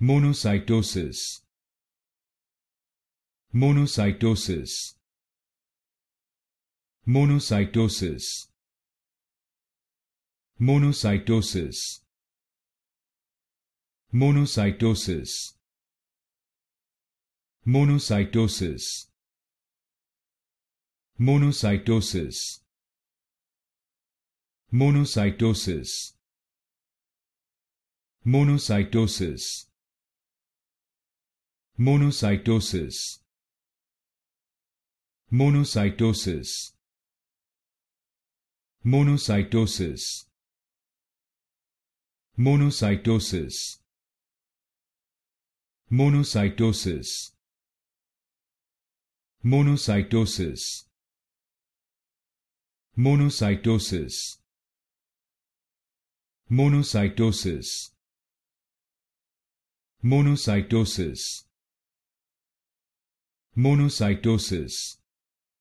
Monocytosis Monocytosis Monocytosis Monocytosis Monocytosis Monocytosis Monocytosis Monocytosis Monocytosis monocytosis monocytosis monocytosis monocytosis monocytosis monocytosis monocytosis monocytosis monocytosis monocytosis